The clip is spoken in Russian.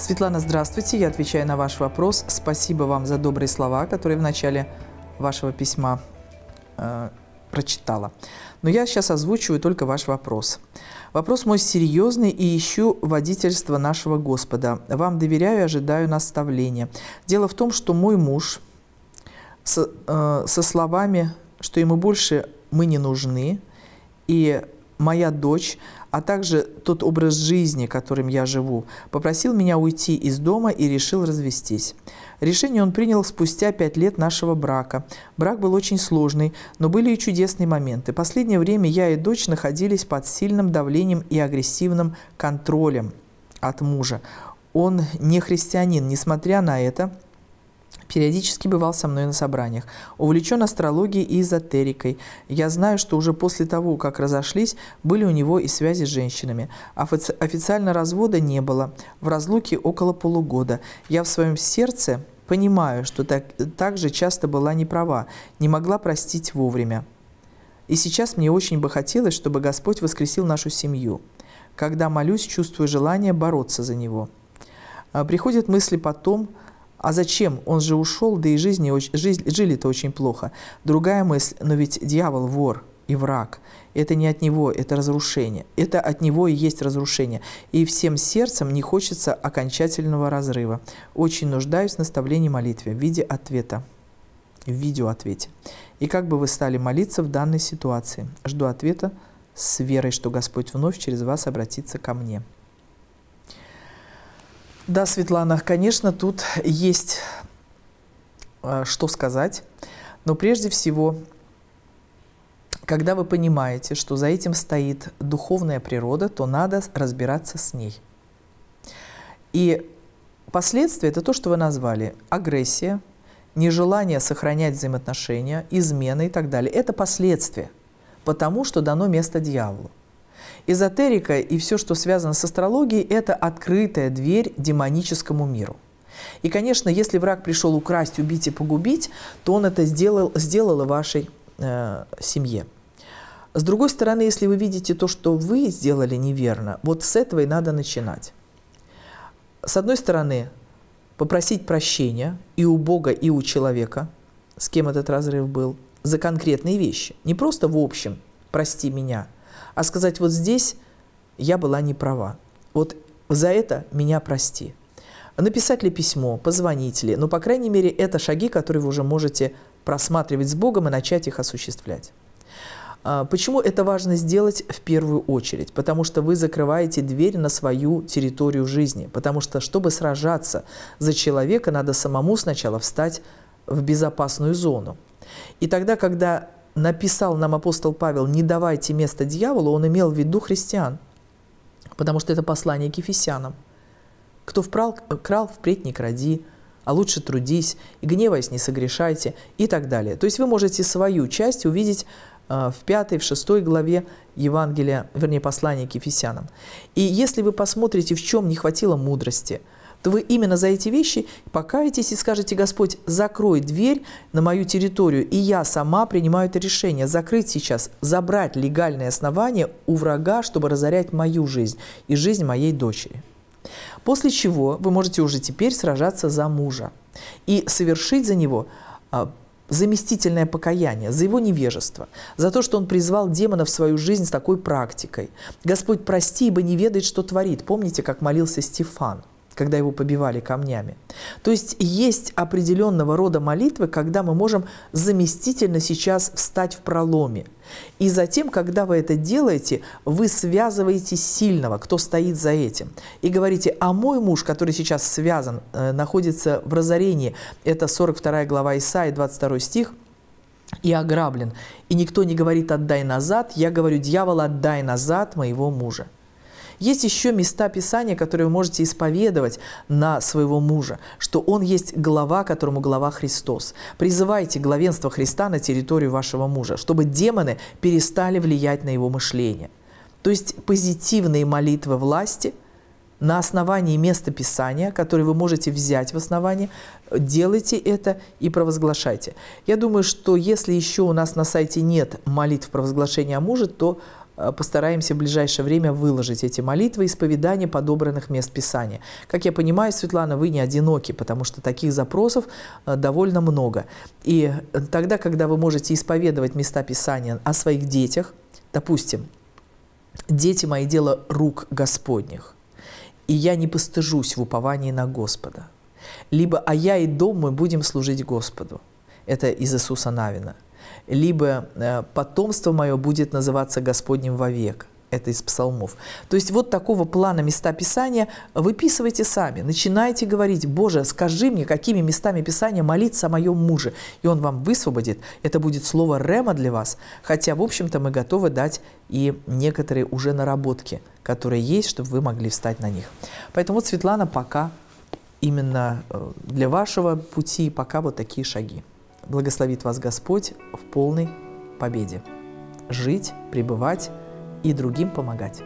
Светлана, здравствуйте. Я отвечаю на ваш вопрос. Спасибо вам за добрые слова, которые в начале вашего письма э, прочитала. Но я сейчас озвучиваю только ваш вопрос. Вопрос мой серьезный и ищу водительство нашего Господа. Вам доверяю и ожидаю наставления. Дело в том, что мой муж со, э, со словами, что ему больше мы не нужны, и моя дочь, а также тот образ жизни, которым я живу, попросил меня уйти из дома и решил развестись. Решение он принял спустя пять лет нашего брака. Брак был очень сложный, но были и чудесные моменты. Последнее время я и дочь находились под сильным давлением и агрессивным контролем от мужа. Он не христианин, несмотря на это – Периодически бывал со мной на собраниях. Увлечен астрологией и эзотерикой. Я знаю, что уже после того, как разошлись, были у него и связи с женщинами. Офици официально развода не было. В разлуке около полугода. Я в своем сердце понимаю, что так, так же часто была неправа, не могла простить вовремя. И сейчас мне очень бы хотелось, чтобы Господь воскресил нашу семью. Когда молюсь, чувствую желание бороться за него. А, приходят мысли потом, том, а зачем? Он же ушел, да и жизни, жизнь, жили-то очень плохо. Другая мысль, но ведь дьявол вор и враг. Это не от него, это разрушение. Это от него и есть разрушение. И всем сердцем не хочется окончательного разрыва. Очень нуждаюсь в наставлении молитве в виде ответа. В видеоответе. И как бы вы стали молиться в данной ситуации? Жду ответа с верой, что Господь вновь через вас обратится ко мне. Да, Светлана, конечно, тут есть э, что сказать. Но прежде всего, когда вы понимаете, что за этим стоит духовная природа, то надо разбираться с ней. И последствия – это то, что вы назвали – агрессия, нежелание сохранять взаимоотношения, измены и так далее. Это последствия, потому что дано место дьяволу. Эзотерика и все, что связано с астрологией, это открытая дверь демоническому миру. И, конечно, если враг пришел украсть, убить и погубить, то он это сделал, сделал вашей э, семье. С другой стороны, если вы видите то, что вы сделали неверно, вот с этого и надо начинать. С одной стороны, попросить прощения и у Бога, и у человека, с кем этот разрыв был, за конкретные вещи. Не просто в общем «прости меня», а сказать вот здесь я была не права. Вот за это меня прости. Написать ли письмо, позвонить ли, но, ну, по крайней мере, это шаги, которые вы уже можете просматривать с Богом и начать их осуществлять. А, почему это важно сделать в первую очередь? Потому что вы закрываете дверь на свою территорию жизни. Потому что, чтобы сражаться за человека, надо самому сначала встать в безопасную зону. И тогда, когда написал нам апостол Павел «не давайте место дьяволу», он имел в виду христиан, потому что это послание к Ефесянам. «Кто впрал, крал, впредь не кради, а лучше трудись, и гневаясь не согрешайте» и так далее. То есть вы можете свою часть увидеть э, в пятой, в шестой главе Евангелия, вернее, послания к Ефесянам. И если вы посмотрите, в чем не хватило мудрости – то вы именно за эти вещи покаетесь и скажете, Господь, закрой дверь на мою территорию, и я сама принимаю это решение, закрыть сейчас, забрать легальное основание у врага, чтобы разорять мою жизнь и жизнь моей дочери. После чего вы можете уже теперь сражаться за мужа и совершить за него а, заместительное покаяние, за его невежество, за то, что он призвал демона в свою жизнь с такой практикой. Господь, прости, ибо не ведает, что творит. Помните, как молился Стефан – когда его побивали камнями. То есть есть определенного рода молитвы, когда мы можем заместительно сейчас встать в проломе. И затем, когда вы это делаете, вы связываете сильного, кто стоит за этим. И говорите, а мой муж, который сейчас связан, э, находится в разорении, это 42 глава Исаии, 22 стих, и ограблен. И никто не говорит «отдай назад», я говорю «дьявол, отдай назад моего мужа». Есть еще места Писания, которые вы можете исповедовать на своего мужа, что он есть глава, которому глава Христос. Призывайте главенство Христа на территорию вашего мужа, чтобы демоны перестали влиять на его мышление. То есть позитивные молитвы власти – на основании места Писания, которое вы можете взять в основании, делайте это и провозглашайте. Я думаю, что если еще у нас на сайте нет молитв провозглашения о муже, то э, постараемся в ближайшее время выложить эти молитвы исповедания подобранных мест Писания. Как я понимаю, Светлана, вы не одиноки, потому что таких запросов э, довольно много. И э, тогда, когда вы можете исповедовать места Писания о своих детях, допустим, «Дети мои – дело рук Господних», и я не постыжусь в уповании на Господа. Либо «А я и дом мы будем служить Господу». Это из Иисуса Навина. Либо «Э, «Потомство мое будет называться Господним вовек» это из псалмов. То есть вот такого плана места Писания выписывайте сами, начинайте говорить, «Боже, скажи мне, какими местами Писания молиться о моем муже», и он вам высвободит. Это будет слово «рема» для вас, хотя, в общем-то, мы готовы дать и некоторые уже наработки, которые есть, чтобы вы могли встать на них. Поэтому Светлана, пока именно э, для вашего пути, пока вот такие шаги. Благословит вас Господь в полной победе. Жить, пребывать и другим помогать.